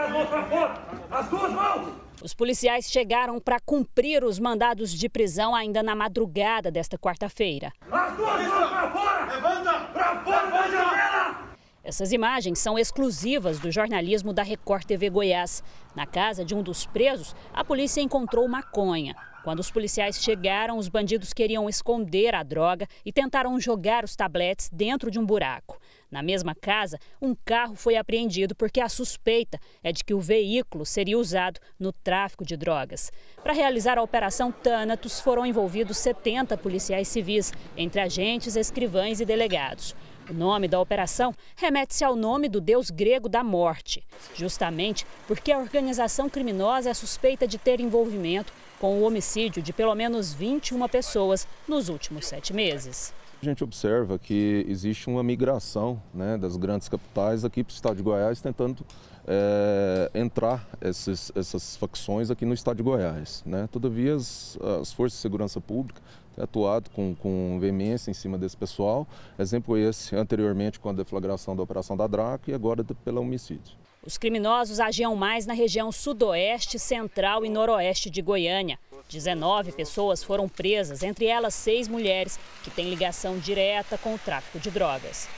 as mãos para fora. As duas mãos! Os policiais chegaram para cumprir os mandados de prisão ainda na madrugada desta quarta-feira. As duas mãos para fora! Levanta! Para fora da janela! Essas imagens são exclusivas do jornalismo da Record TV Goiás. Na casa de um dos presos, a polícia encontrou maconha. Quando os policiais chegaram, os bandidos queriam esconder a droga e tentaram jogar os tabletes dentro de um buraco. Na mesma casa, um carro foi apreendido porque a suspeita é de que o veículo seria usado no tráfico de drogas. Para realizar a operação Tânatos, foram envolvidos 70 policiais civis, entre agentes, escrivães e delegados. O nome da operação remete-se ao nome do deus grego da morte, justamente porque a organização criminosa é suspeita de ter envolvimento com o homicídio de pelo menos 21 pessoas nos últimos sete meses. A gente observa que existe uma migração né, das grandes capitais aqui para o estado de Goiás, tentando é, entrar esses, essas facções aqui no estado de Goiás. Né? Todavia, as, as forças de segurança pública têm atuado com, com veemência em cima desse pessoal. Exemplo esse anteriormente com a deflagração da Operação da DRAC e agora pelo homicídio. Os criminosos agiam mais na região sudoeste, central e noroeste de Goiânia. 19 pessoas foram presas, entre elas seis mulheres, que têm ligação direta com o tráfico de drogas.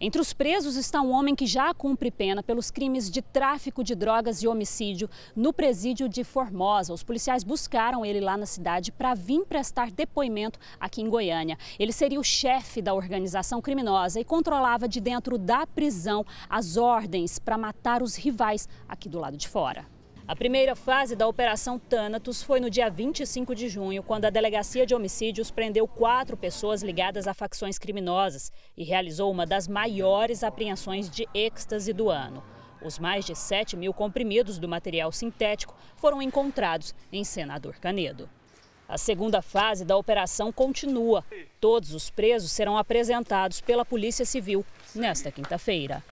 Entre os presos está um homem que já cumpre pena pelos crimes de tráfico de drogas e homicídio no presídio de Formosa. Os policiais buscaram ele lá na cidade para vir prestar depoimento aqui em Goiânia. Ele seria o chefe da organização criminosa e controlava de dentro da prisão as ordens para matar os rivais aqui do lado de fora. A primeira fase da Operação Tânatos foi no dia 25 de junho, quando a Delegacia de Homicídios prendeu quatro pessoas ligadas a facções criminosas e realizou uma das maiores apreensões de êxtase do ano. Os mais de 7 mil comprimidos do material sintético foram encontrados em Senador Canedo. A segunda fase da operação continua. Todos os presos serão apresentados pela Polícia Civil nesta quinta-feira.